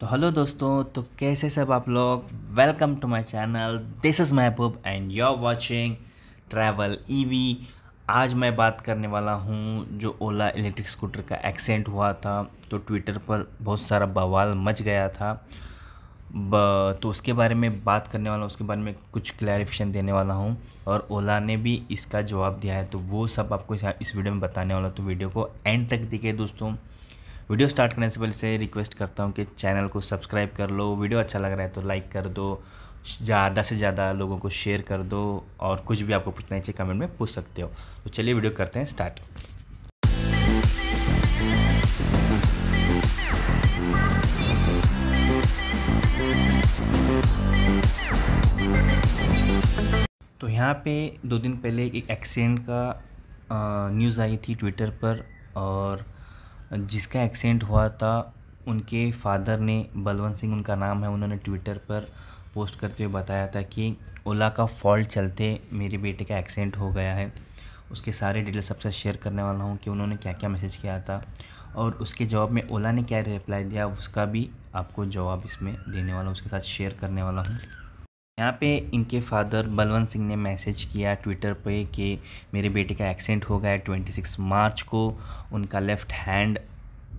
तो हेलो दोस्तों तो कैसे सब आप लोग welcome to my channel this is Mahboob and you are watching travel EV आज मैं बात करने वाला हूँ जो ओला इलेक्ट्रिक स्कूटर का एक्सीडेंट हुआ था तो ट्विटर पर बहुत सारा बवाल मच गया था तो उसके बारे में बात करने वाला हूँ उसके बारे में कुछ क्लैरिफिकेशन देने वाला हूँ और ओला ने भी इसका जवाब दिया है तो वो सब आपको इस वीडियो में बताने वाला तो वीडियो को एंड तक दिखे दोस्तों वीडियो स्टार्ट करने से पहले से रिक्वेस्ट करता हूँ कि चैनल को सब्सक्राइब कर लो वीडियो अच्छा लग रहा है तो लाइक कर दो ज़्यादा से ज़्यादा लोगों को शेयर कर दो और कुछ भी आपको पूछना चाहिए कमेंट में पूछ सकते हो तो चलिए वीडियो करते हैं स्टार्ट तो यहाँ पे दो दिन पहले एक एक्सीडेंट का न्यूज़ आई थी ट्विटर पर और जिसका एक्सीडेंट हुआ था उनके फादर ने बलवंत सिंह उनका नाम है उन्होंने ट्विटर पर पोस्ट करते हुए बताया था कि ओला का फॉल्ट चलते मेरे बेटे का एक्सीडेंट हो गया है उसके सारे डिटेल्स सबसे शेयर करने वाला हूँ कि उन्होंने क्या क्या मैसेज किया था और उसके जवाब में ओला ने क्या रिप्लाई दिया उसका भी आपको जवाब इसमें देने वाला हूँ उसके साथ शेयर करने वाला हूँ यहाँ पे इनके फादर बलवंत सिंह ने मैसेज किया ट्विटर पे कि मेरे बेटे का एक्सीडेंट हो गया है ट्वेंटी सिक्स मार्च को उनका लेफ़्ट हैंड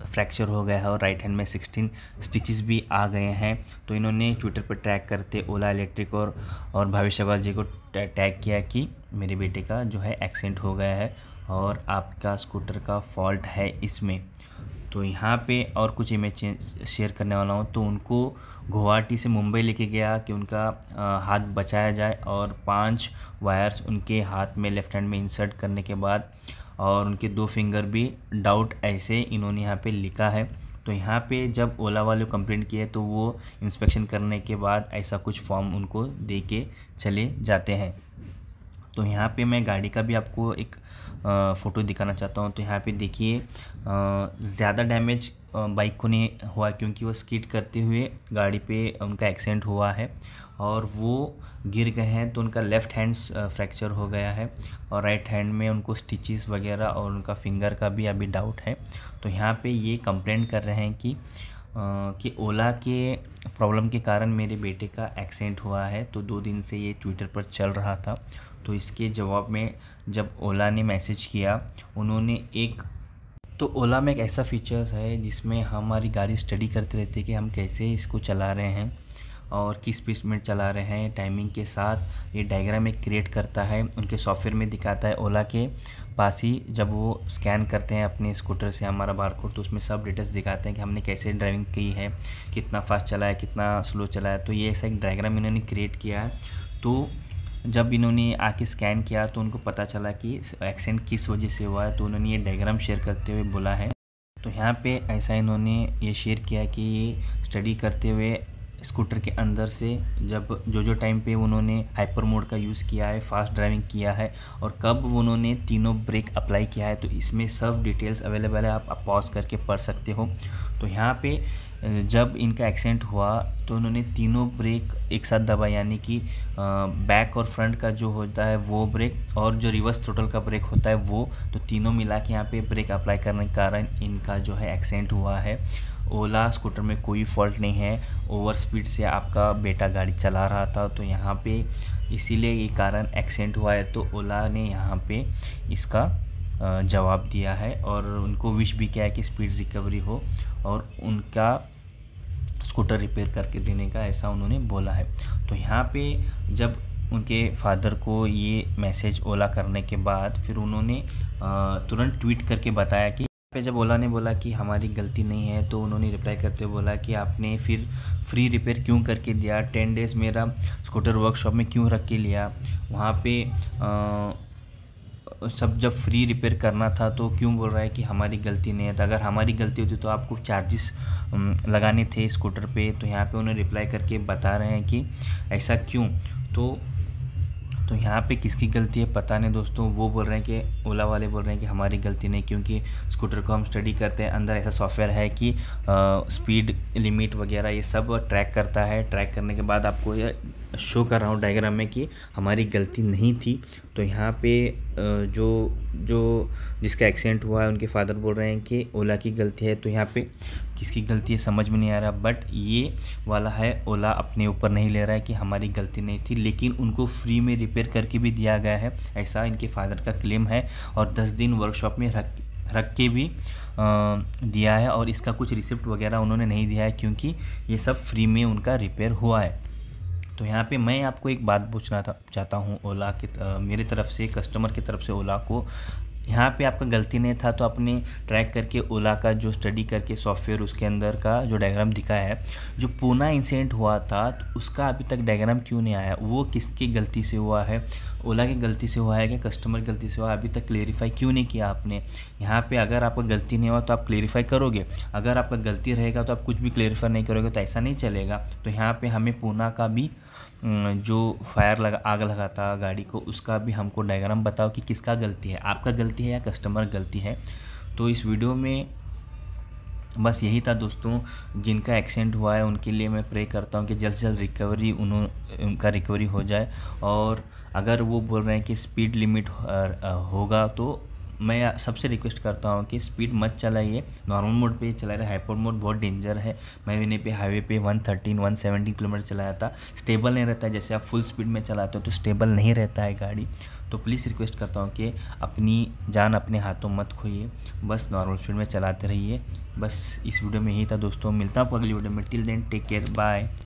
फ्रैक्चर हो गया है और राइट हैंड में सिक्सटीन स्टिचेस भी आ गए हैं तो इन्होंने ट्विटर पर ट्रैक करते ओला इलेक्ट्रिक और और भावेश अग्रवाल जी को टैग किया कि मेरे बेटे का जो है एक्सीडेंट हो गया है और आपका स्कूटर का फॉल्ट है इसमें तो यहाँ पे और कुछ इमेज शेयर करने वाला हूँ तो उनको गुवाहाटी से मुंबई लेके गया कि उनका हाथ बचाया जाए और पांच वायर्स उनके हाथ में लेफ़्ट हैंड में इंसर्ट करने के बाद और उनके दो फिंगर भी डाउट ऐसे इन्होंने यहाँ पे लिखा है तो यहाँ पे जब ओला वाले कंप्लेंट किए तो वो इंस्पेक्शन करने के बाद ऐसा कुछ फॉर्म उनको दे के चले जाते हैं तो यहाँ पे मैं गाड़ी का भी आपको एक फ़ोटो दिखाना चाहता हूँ तो यहाँ पे देखिए ज़्यादा डैमेज बाइक को नहीं हुआ क्योंकि वो स्कीट करते हुए गाड़ी पे उनका एक्सीडेंट हुआ है और वो गिर गए हैं तो उनका लेफ़्ट हैंड फ्रैक्चर हो गया है और राइट हैंड में उनको स्टिचेस वगैरह और उनका फिंगर का भी अभी डाउट है तो यहाँ पे ये कंप्लेंट कर रहे हैं कि कि ओला के प्रॉब्लम के कारण मेरे बेटे का एक्सीडेंट हुआ है तो दो दिन से ये ट्विटर पर चल रहा था तो इसके जवाब में जब ओला ने मैसेज किया उन्होंने एक तो ओला में एक ऐसा फीचर्स है जिसमें हमारी गाड़ी स्टडी करते रहती है कि हम कैसे इसको चला रहे हैं और किस पीस में चला रहे हैं टाइमिंग के साथ ये डायग्राम एक क्रिएट करता है उनके सॉफ्टवेयर में दिखाता है ओला के पास ही जब वो स्कैन करते हैं अपने स्कूटर से हमारा बारकोड तो उसमें सब डिटेल्स दिखाते हैं कि हमने कैसे ड्राइविंग की है कितना फास्ट चलाया कितना स्लो चलाया तो ये ऐसा एक डायग्राम इन्होंने क्रिएट किया है तो जब इन्होंने आके स्कैन किया तो उनको पता चला कि एक्सीडेंट किस वजह से हुआ है तो उन्होंने ये डायग्राम शेयर करते हुए बोला है तो यहाँ पे ऐसा इन्होंने ये शेयर किया कि ये स्टडी करते हुए स्कूटर के अंदर से जब जो जो टाइम पे उन्होंने हाइपर मोड का यूज़ किया है फास्ट ड्राइविंग किया है और कब उन्होंने तीनों ब्रेक अप्लाई किया है तो इसमें सब डिटेल्स अवेलेबल है आप, पॉज करके पढ़ सकते हो तो यहाँ पे जब इनका एक्सीडेंट हुआ तो उन्होंने तीनों ब्रेक एक साथ दबा यानी कि बैक और फ्रंट का जो होता है वो ब्रेक और जो रिवर्स टोटल का ब्रेक होता है वो तो तीनों मिला के यहाँ पे ब्रेक अप्लाई करने के कारण इनका जो है एक्सीडेंट हुआ है ओला स्कूटर में कोई फॉल्ट नहीं है ओवर स्पीड से आपका बेटा गाड़ी चला रहा था तो यहाँ पे इसीलिए ये कारण एक्सीडेंट हुआ है तो ओला ने यहाँ पे इसका जवाब दिया है और उनको विश भी किया है कि स्पीड रिकवरी हो और उनका स्कूटर रिपेयर करके देने का ऐसा उन्होंने बोला है तो यहाँ पे जब उनके फादर को ये मैसेज ओला करने के बाद फिर उन्होंने तुरंत ट्वीट करके बताया कि पे जब ओला ने बोला कि हमारी गलती नहीं है तो उन्होंने रिप्लाई करते हुए बोला कि आपने फिर फ्री रिपेयर क्यों करके दिया टेन डेज़ मेरा स्कूटर वर्कशॉप में क्यों रख के लिया वहाँ पे आ, सब जब फ्री रिपेयर करना था तो क्यों बोल रहा है कि हमारी गलती नहीं है तो अगर हमारी गलती होती तो आपको चार्जेस लगाने थे स्कूटर पे तो यहाँ पे उन्हें रिप्लाई करके बता रहे हैं कि ऐसा क्यों तो तो यहाँ पे किसकी गलती है पता नहीं दोस्तों वो बोल रहे हैं कि ओला वाले बोल रहे हैं कि हमारी गलती नहीं क्योंकि स्कूटर को हम स्टडी करते हैं अंदर ऐसा सॉफ्टवेयर है कि स्पीड लिमिट वगैरह ये सब ट्रैक करता है ट्रैक करने के बाद आपको ये शो कर रहा हूँ डायग्राम में कि हमारी गलती नहीं थी तो यहाँ पे जो जो जिसका एक्सीडेंट हुआ है उनके फादर बोल रहे हैं कि ओला की गलती है तो यहाँ पे किसकी गलती है समझ में नहीं आ रहा बट ये वाला है ओला अपने ऊपर नहीं ले रहा है कि हमारी गलती नहीं थी लेकिन उनको फ्री में रिपेयर करके भी दिया गया है ऐसा इनके फादर का क्लेम है और दस दिन वर्कशॉप में रख रख के भी दिया है और इसका कुछ रिसिप्ट वगैरह उन्होंने नहीं दिया है क्योंकि ये सब फ्री में उनका रिपेयर हुआ है तो यहाँ पे मैं आपको एक बात पूछना चाहता हूँ ओला की मेरी तरफ से कस्टमर की तरफ से ओला को यहाँ पे आपका गलती नहीं था तो आपने ट्रैक करके ओला का जो स्टडी करके सॉफ्टवेयर उसके अंदर का जो डायग्राम दिखाया है जो पूना इंसिडेंट हुआ था तो उसका अभी तक डायग्राम क्यों नहीं आया वो किसकी गलती से हुआ है ओला की गलती से हुआ है कि कस्टमर गलती से हुआ अभी तक क्लेरिफाई क्यों नहीं किया आपने यहाँ पर अगर आपका गलती नहीं हुआ तो आप क्लेरिफाई करोगे अगर आपका गलती रहेगा तो आप कुछ भी क्लेरिफाई नहीं करोगे तो ऐसा नहीं चलेगा तो यहाँ पर हमें पूना का भी जो फायर लगा आग लगा था गाड़ी को उसका भी हमको डायग्राम बताओ कि किसका गलती है आपका गलती गलती है या कस्टमर गलती है तो इस वीडियो में बस यही था दोस्तों जिनका एक्सीडेंट हुआ है उनके लिए मैं प्रे करता हूँ कि जल्द से जल्द रिकवरी उन्हों उनका रिकवरी हो जाए और अगर वो बोल रहे हैं कि स्पीड लिमिट होगा तो मैं सबसे रिक्वेस्ट करता हूँ कि स्पीड मत चलाइए नॉर्मल मोड पे चला रहे हाईपोर मोड बहुत डेंजर है मैं मैंने पे हाईवे पे 113 117 किलोमीटर चलाया था स्टेबल नहीं रहता है जैसे आप फुल स्पीड में चलाते हो तो स्टेबल नहीं रहता है गाड़ी तो प्लीज़ रिक्वेस्ट करता हूँ कि अपनी जान अपने हाथों मत खोइए बस नॉर्मल स्पीड में चलाते रहिए बस इस वीडियो में यही था दोस्तों मिलता हूँ आपको अगली वीडियो में till then take care bye